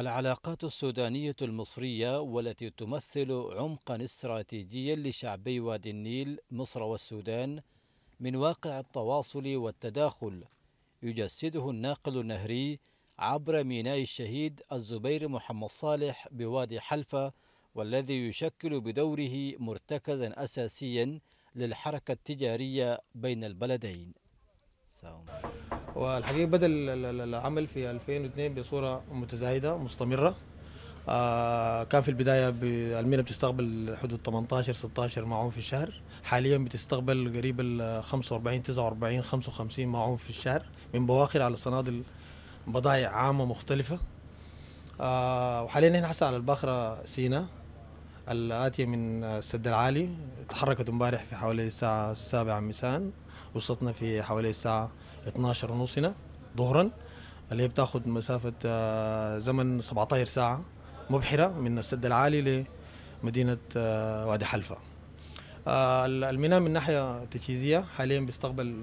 العلاقات السودانية المصرية والتي تمثل عمقا استراتيجيا لشعبي وادي النيل مصر والسودان من واقع التواصل والتداخل يجسده الناقل النهري عبر ميناء الشهيد الزبير محمد صالح بوادي حلفة والذي يشكل بدوره مرتكزا أساسيا للحركة التجارية بين البلدين. والحقيقه بدا العمل في 2002 بصوره متزايده مستمره آه، كان في البدايه المينا بتستقبل حدود 18 16 معون في الشهر حاليا بتستقبل قريب ال 45 49 55 معون في الشهر من بواخر على صنادل بضائع عامه مختلفه آه، وحاليا نحن على الباخره سينا الاتيه من السد العالي تحركت امبارح في حوالي الساعه 7 مساء وصلتنا في حوالي الساعه 12 ونص هنا ظهرا اللي هي بتاخد مسافة آه، زمن 17 ساعة مبحرة من السد العالي لمدينة آه، وادي حلفة آه، الميناء من ناحية تجهيزية حاليا بيستقبل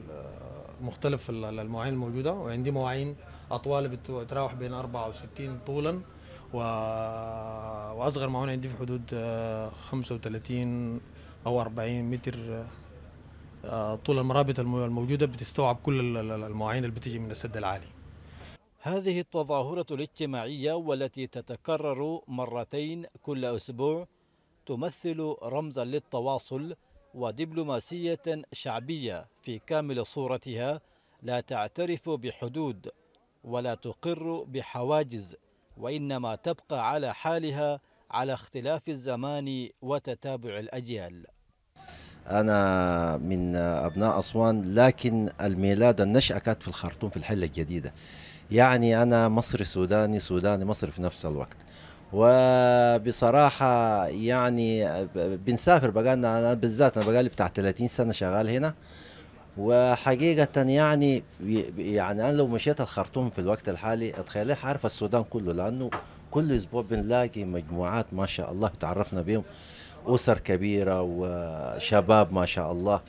مختلف المواعين الموجودة وعندي مواعين أطوال بتتراوح بين 64 طولا و... وأصغر معون عندي في حدود 35 أو 40 متر آه، طول المرابط الموجودة بتستوعب كل المواعين اللي بتيجي من السد العالي هذه التظاهرة الاجتماعية والتي تتكرر مرتين كل أسبوع تمثل رمزا للتواصل ودبلوماسية شعبية في كامل صورتها لا تعترف بحدود ولا تقر بحواجز وإنما تبقى على حالها على اختلاف الزمان وتتابع الأجيال أنا من أبناء أسوان لكن الميلاد النشأة كانت في الخرطوم في الحلة الجديدة يعني أنا مصري سوداني سوداني مصري في نفس الوقت وبصراحة يعني بنسافر بقالنا أنا بالذات أنا بقالي بتاع 30 سنة شغال هنا وحقيقة يعني يعني أنا لو مشيت الخرطوم في الوقت الحالي أتخيل حعرف السودان كله لأنه كل أسبوع بنلاقي مجموعات ما شاء الله تعرفنا بيهم اسر كبيره وشباب ما شاء الله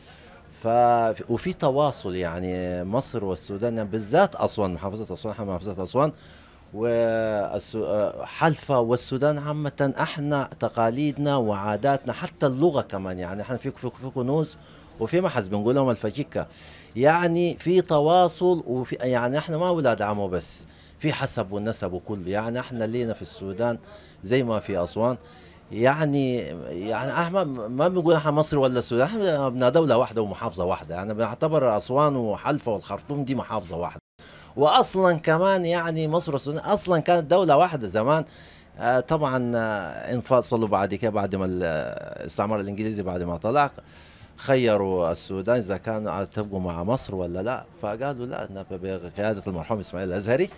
ف وفي تواصل يعني مصر والسودان بالذات اسوان محافظه اسوان محافظه اسوان وحلفة والسودان عامة احنا تقاليدنا وعاداتنا حتى اللغة كمان يعني احنا في في كنوز وفي محز بنقول لهم الفجيكة يعني في تواصل وفي يعني احنا ما اولاد عمو بس في حسب ونسب وكله يعني احنا لينا في السودان زي ما في اسوان يعني يعني احنا ما بنقول احنا مصر ولا السودان احنا ابناء دوله واحده ومحافظه واحده يعني بنعتبر اسوان وحلفه والخرطوم دي محافظه واحده واصلا كمان يعني مصر والسودان اصلا كانت دوله واحده زمان آه طبعا آه، انفصلوا بعد كده بعد ما الاستعمار آه، الانجليزي بعد ما طلع خيروا السودان اذا كانوا تبقوا مع مصر ولا لا فقالوا لا بقياده المرحوم اسماعيل الازهري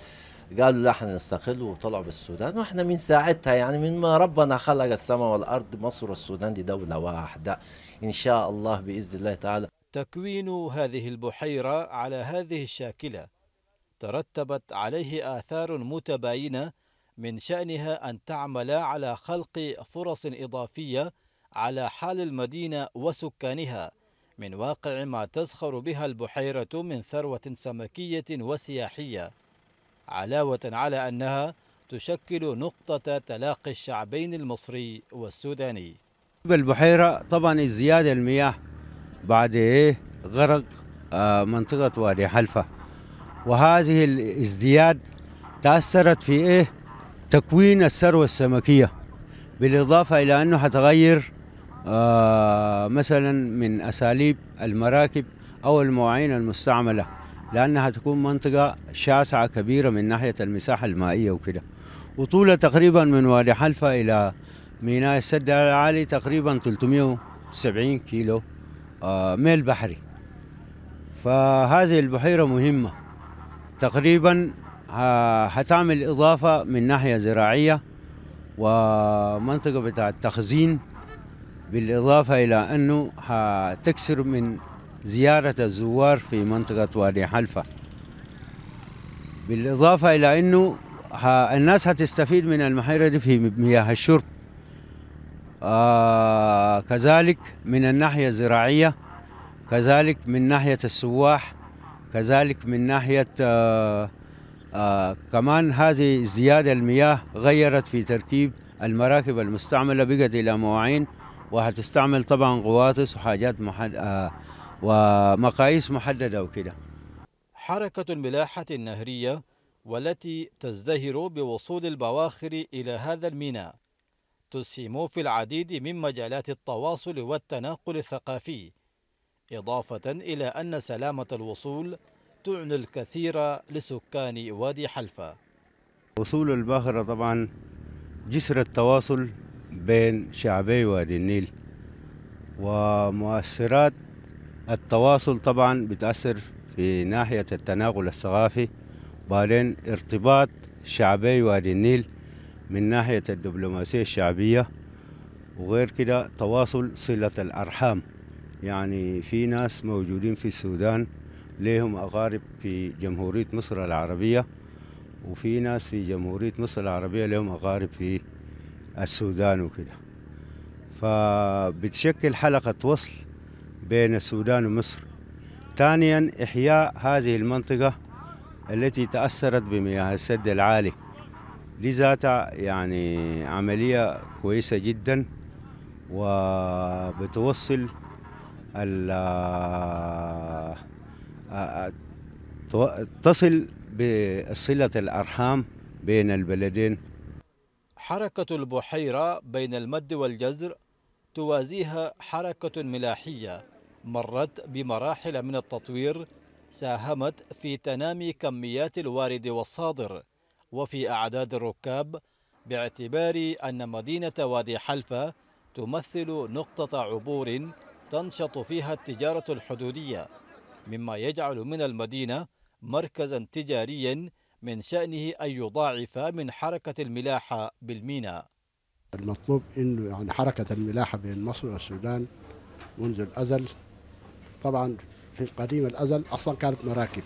قالوا لا احنا نستقل وطلعوا بالسودان واحنا من ساعتها يعني من ما ربنا خلق السماء والارض مصر والسودان دي دوله واحده ان شاء الله باذن الله تعالى تكوين هذه البحيره على هذه الشاكله ترتبت عليه اثار متباينه من شانها ان تعمل على خلق فرص اضافيه على حال المدينة وسكانها من واقع ما تزخر بها البحيرة من ثروة سمكية وسياحية علاوة على أنها تشكل نقطة تلاقي الشعبين المصري والسوداني بالبحيرة طبعا ازدياد المياه بعد إيه؟ غرق آه، منطقة وادي حلفة وهذه الازدياد تأثرت في إيه تكوين الثروة السمكية بالإضافة إلى أنه هتغير آه، مثلا من أساليب المراكب أو المواعين المستعملة لأنها تكون منطقة شاسعة كبيرة من ناحية المساحة المائية وكده وطولها تقريبا من وادي حلفة إلى ميناء السد العالي تقريبا 370 كيلو آه، ميل بحري فهذه البحيرة مهمة تقريبا هتعمل آه، إضافة من ناحية زراعية ومنطقة بتاع تخزين بالإضافة إلى أنه هتكسر من زيارة الزوار في منطقة وادي حلفة بالإضافة إلى أنه الناس هتستفيد من المحيرة دي في مياه الشرب آه كذلك من الناحية الزراعية كذلك من ناحية السواح كذلك من ناحية آه آه كمان هذه زياده المياه غيرت في تركيب المراكب المستعملة بقت إلى مواعين وهتستعمل طبعا غواطس وحاجات محد... آه ومقاييس محددة وكده حركة الملاحة النهرية والتي تزدهر بوصول البواخر إلى هذا الميناء تسهم في العديد من مجالات التواصل والتناقل الثقافي إضافة إلى أن سلامة الوصول تعني الكثير لسكان وادي حلفة وصول الباخرة طبعا جسر التواصل بين شعبي وادي النيل ومؤثرات التواصل طبعا بتأثر في ناحية التناقل الثقافي وبعدين ارتباط شعبي وادي النيل من ناحية الدبلوماسية الشعبية وغير كده تواصل صلة الأرحام يعني في ناس موجودين في السودان ليهم أقارب في جمهورية مصر العربية وفي ناس في جمهورية مصر العربية لهم أقارب في السودان وكده فبتشكل حلقة وصل بين السودان ومصر ثانيا إحياء هذه المنطقة التي تأثرت بمياه السد العالي دي يعني عملية كويسة جدا وبتوصل تصل بصلة الأرحام بين البلدين حركة البحيرة بين المد والجزر توازيها حركة ملاحية مرت بمراحل من التطوير ساهمت في تنامي كميات الوارد والصادر وفي أعداد الركاب باعتبار أن مدينة وادي حلفة تمثل نقطة عبور تنشط فيها التجارة الحدودية مما يجعل من المدينة مركزا تجاريا من شأنه أن يضاعف من حركة الملاحة بالميناء المطلوب أنه يعني حركة الملاحة بين مصر والسودان منذ الأزل طبعا في قديم الأزل أصلا كانت مراكب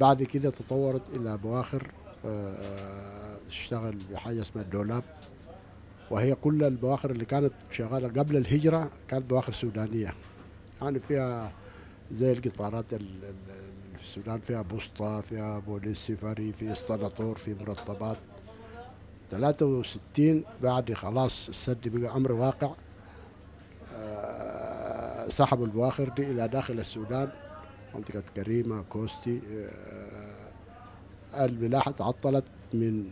بعد كده تطورت إلى بواخر آه، آه، تشتغل بحاجة اسمها الدولاب وهي كل البواخر اللي كانت شغالة قبل الهجرة كانت بواخر سودانية يعني فيها زي القطارات في السودان فيها بوسطة فيها بوليس سفري في اسطناطور في مرطبات 63 بعد خلاص السد بقى أمر واقع آه، سحبوا البواخر دي إلى داخل السودان منطقة كريمة كوستي آه، الملاحة تعطلت من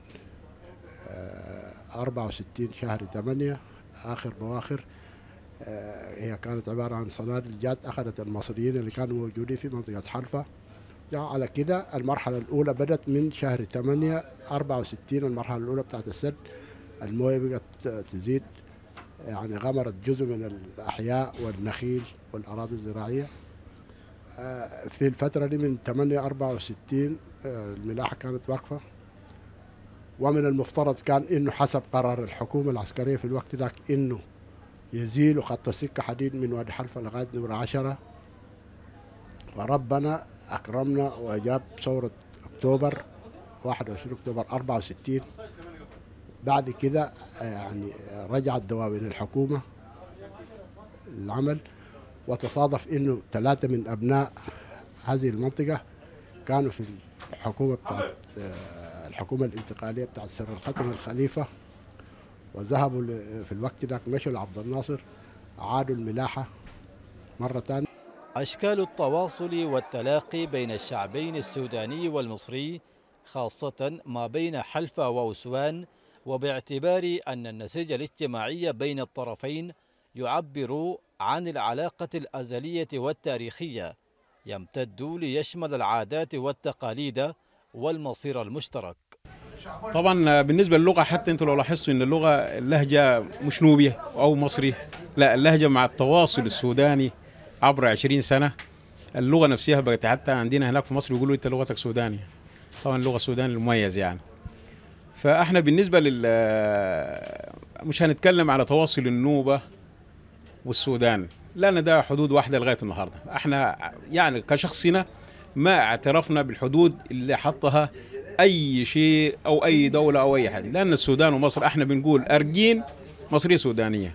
64 آه، شهر 8 آخر بواخر هي كانت عبارة عن صناديق جات أخذت المصريين اللي كانوا موجودين في منطقة حلفة على كده المرحله الاولى بدات من شهر 8 64 المرحله الاولى بتاعت السد المويه بقت تزيد يعني غمرت جزء من الاحياء والنخيل والاراضي الزراعيه آه، في الفتره دي من 8 64 آه، الملاحه كانت واقفه ومن المفترض كان انه حسب قرار الحكومه العسكريه في الوقت ذاك انه يزيلوا خط سكه حديد من وادي حلفه لغايه نمره 10 وربنا أكرمنا وجاب ثورة أكتوبر 21 أكتوبر 64 بعد كده آه، يعني رجعت دواوين الحكومة العمل وتصادف انه ثلاثة من ابناء هذه المنطقة كانوا في الحكومة بتاعت آه، الحكومة الانتقالية بتاعت سر الختم الخليفة وذهبوا في الوقت ذاك مشوا لعبد الناصر عادوا الملاحة مرة ثانية أشكال التواصل والتلاقي بين الشعبين السوداني والمصري خاصة ما بين حلفة وأسوان وباعتبار أن النسيج الاجتماعي بين الطرفين يعبر عن العلاقة الأزلية والتاريخية يمتد ليشمل العادات والتقاليد والمصير المشترك طبعا بالنسبه للغه حتى انتوا لو لاحظتوا ان اللغه اللهجه مش نوبيه او مصري لا اللهجه مع التواصل السوداني عبر 20 سنه اللغه نفسها بقت حتى عندنا هناك في مصر بيقولوا انت لغتك سوداني طبعا اللغه السودان المميز يعني فاحنا بالنسبه لل مش هنتكلم على تواصل النوبه والسودان لان ده حدود واحده لغايه النهارده احنا يعني كشخصنا ما اعترفنا بالحدود اللي حطها اي شيء او اي دوله او اي حد لان السودان ومصر احنا بنقول ارجين مصريه سودانيه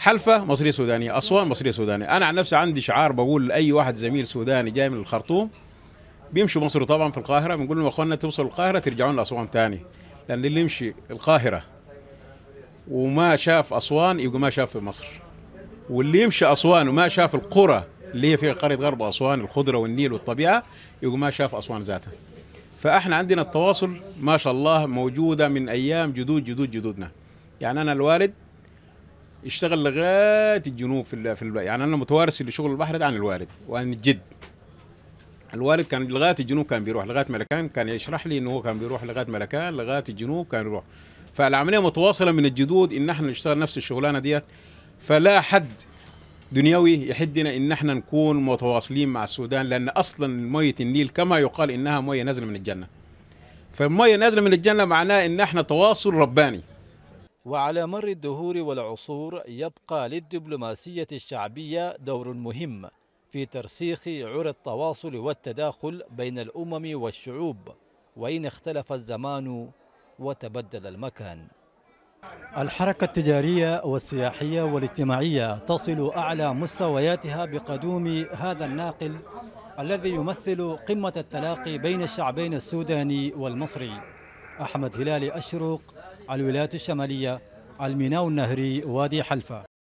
حلفة مصرية سودانية أسوان مصرية سودانية أنا عن نفسي عندي شعار بقول لأي واحد زميل سوداني جاي من الخرطوم بيمشوا مصر طبعا في القاهرة بنقول لهم أخواننا توصلوا القاهرة ترجعون لأسوان ثاني لأن اللي يمشي القاهرة وما شاف أسوان يبقى ما شاف في مصر واللي يمشي أسوان وما شاف القرى اللي هي فيها قرية غرب أسوان الخضرة والنيل والطبيعة يبقى ما شاف أسوان ذاتها فاحنا عندنا التواصل ما شاء الله موجوده من ايام جدود جدود جدودنا يعني انا الوالد اشتغل لغايه الجنوب في ال في ال يعني انا متوارث لشغل البحر ده عن الوالد وعن الجد الوالد كان لغايه الجنوب كان بيروح لغايه ملكان كان يشرح لي انه هو كان بيروح لغايه ملكان لغايه الجنوب كان يروح فالعمليه متواصله من الجدود ان احنا نشتغل نفس الشغلانه ديت فلا حد دنيوي يحدنا ان احنا نكون متواصلين مع السودان لان اصلا ميه النيل كما يقال انها ميه نازله من الجنه فالميه نازله من الجنه معناه ان احنا تواصل رباني وعلى مر الدهور والعصور يبقى للدبلوماسية الشعبية دور مهم في ترسيخ عرى التواصل والتداخل بين الأمم والشعوب وإن اختلف الزمان وتبدل المكان الحركة التجارية والسياحية والاجتماعية تصل أعلى مستوياتها بقدوم هذا الناقل الذي يمثل قمة التلاقي بين الشعبين السوداني والمصري أحمد هلال أشروق الولايات الشمالية الميناء النهري وادي حلفا